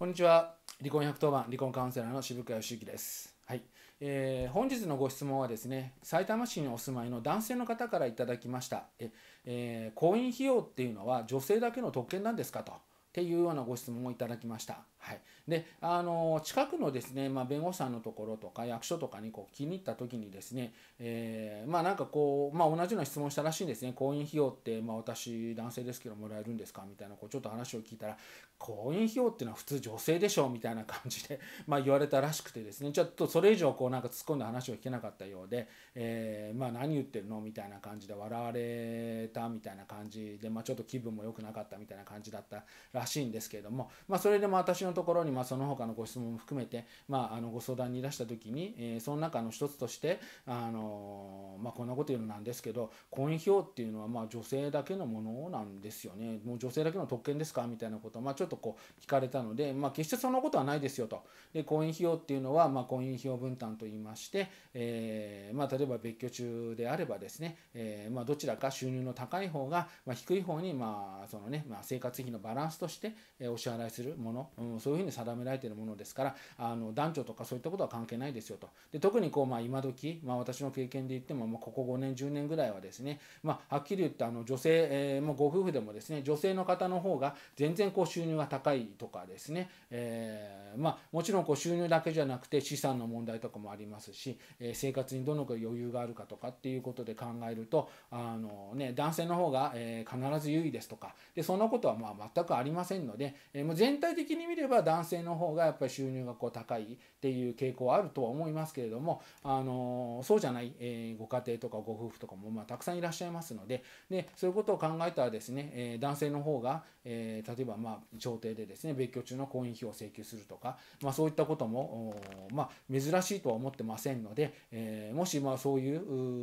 こんにちは。離婚110番、離婚カウンセラーの渋川義行です。はい。えー、本日のご質問はですね、埼玉市にお住まいの男性の方からいただきました。え、えー、婚姻費用っていうのは女性だけの特権なんですかと。っていうようなご質問をいただきました。はい。であの近くのですね、まあ、弁護士さんのところとか役所とかにこう気に入った時にですね、えー、まあなんかこう、まあ、同じような質問したらしいんですね婚姻費用って、まあ、私男性ですけどもらえるんですかみたいなこうちょっと話を聞いたら婚姻費用っていうのは普通女性でしょみたいな感じで、まあ、言われたらしくてですねちょっとそれ以上こうなんか突っ込んだ話を聞けなかったようで、えー、まあ何言ってるのみたいな感じで笑われたみたいな感じで、まあ、ちょっと気分も良くなかったみたいな感じだったらしいんですけれども、まあ、それでも私のところにまあ、その他のご質問も含めて、まあ、あのご相談に出した時に、えー、その中の一つとしてあの、まあ、こんなこと言うのなんですけど婚姻票っていうのはまあ女性だけのものなんですよねもう女性だけの特権ですかみたいなことを、まあ、ちょっとこう聞かれたので、まあ、決してそんなことはないですよと。で婚姻費用っていうのは、まあ、婚姻費用分担といいまして、えーまあ、例えば別居中であればですね、えーまあ、どちらか収入の高い方が、まあ、低い方に、まあそのねまあ、生活費のバランスとして、えお支払いするもの、うん、そういうふうに定められているものですからあの男女とかそういったことは関係ないですよとで特にこう、まあ、今時、まあ、私の経験で言っても、まあ、ここ5年10年ぐらいはですね、まあ、はっきり言ってあの女性、えー、もうご夫婦でもですね女性の方の方が全然こう収入が高いとかですね、えー、まあ、もちろんこう収入だけじゃなくて資産の問題とかもありますし、えー、生活にどのくらい余裕があるかとかっていうことで考えるとあの、ね、男性の方が、え必ず優位ですとかでそんなことはまあ全くありませんので、えもう全体的に見れば男性性の方がやっぱり収入がこう高いっていう傾向はあるとは思いますけれども、あのそうじゃない、えご家庭とかご夫婦とかも、またくさんいらっしゃいますのででそういうことを考えたらですね、え男性の方が、え例えばまあ調停でですね別居中の婚姻費を請求するとか、まあ、そういったことも、まあ、珍しいとは思ってませんので、えもしまあそうい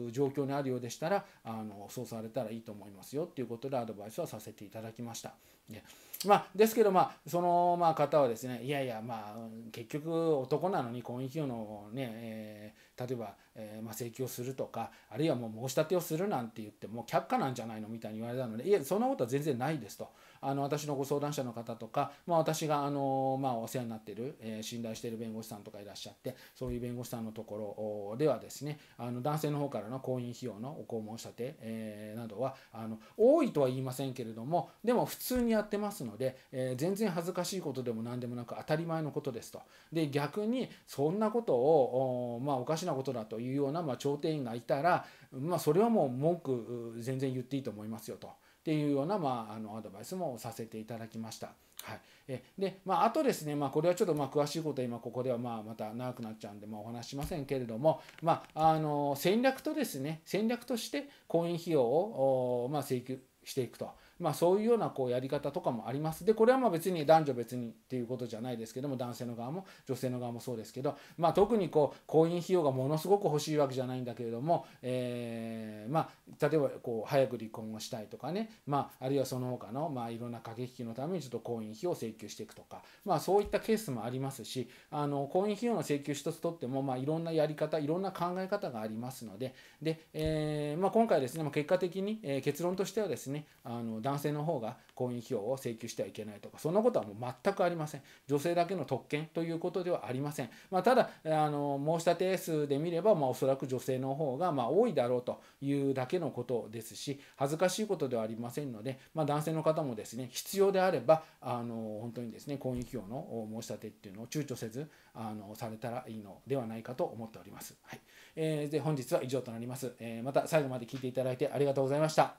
う状況にあるようでしたらあのそうされたらいいと思いますよっていうことでアドバイスはさせていただきました。ねまあ、ですけど、まあ、その、まあ、方はですねいやいやまあ結局男なのに婚姻費用のね、えー、例えば、えー、まあ、請求をするとかあるいはもう申し立てをするなんて言ってもう却下なんじゃないのみたいに言われたのでいやそんなことは全然ないですとあの私のご相談者の方とか、まあ、私があの、まあ、お世話になっている、えー、信頼している弁護士さんとかいらっしゃってそういう弁護士さんのところではですねあの男性の方からの婚姻費用のお申し立て、えなどはあの多いとは言いませんけれどもでも普通にやってますので、え全然恥ずかしいことでも何でもなくく当たり前のことですと。で逆にそんなことをお,、まあ、おかしなことだというような、まあ、調停員がいたら、まあ、それはもう文句全然言っていいと思いますよと。っていうような、まあ、あのアドバイスもさせていただきました。はい、えで、まあ、あとですね、まあ、これはちょっとまあ詳しいことは今ここではまあまた長くなっちゃうんで、まあ、お話ししませんけれども、まあ、あの戦略とですね戦略として婚姻費用をまあ、請求していくと。まあ、そういうようなこうやり方とかもありますでこれはまあ別に男女別にっていうことじゃないですけども男性の側も女性の側もそうですけど、まあ、特にこう婚姻費用がものすごく欲しいわけじゃないんだけれども、えーまあ、例えばこう早く離婚をしたいとかね、まあ、あるいはその他の、まあ、いろんな駆け引きのためにちょっと婚姻費用を請求していくとか、まあ、そういったケースもありますしあの婚姻費用の請求一つとっても、まあ、いろんなやり方いろんな考え方がありますのでで、えーまあ、今回ですね、まあ、結果的に、え結論としてはですねあの男性の方が婚姻費用を請求してはいけないとかそんなことはもう全くありません女性だけの特権ということではありません、まあ、ただあの申し立て数で見れば、まあ、おそらく女性の方がま多いだろうというだけのことですし恥ずかしいことではありませんので、まあ、男性の方もですね必要であればあの本当にですね婚姻費用の申し立てっていうのを躊躇せずあのされたらいいのではないかと思っております。はいえー、で本日は以上となります、えー、また最後まで聞いていただいてありがとうございました。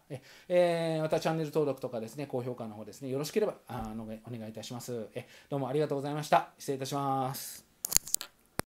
えー、またチャンネル登録とかですね、高評価の方ですね、よろしければあのお願いいたします。えどうもありがとうございました。失礼いたします。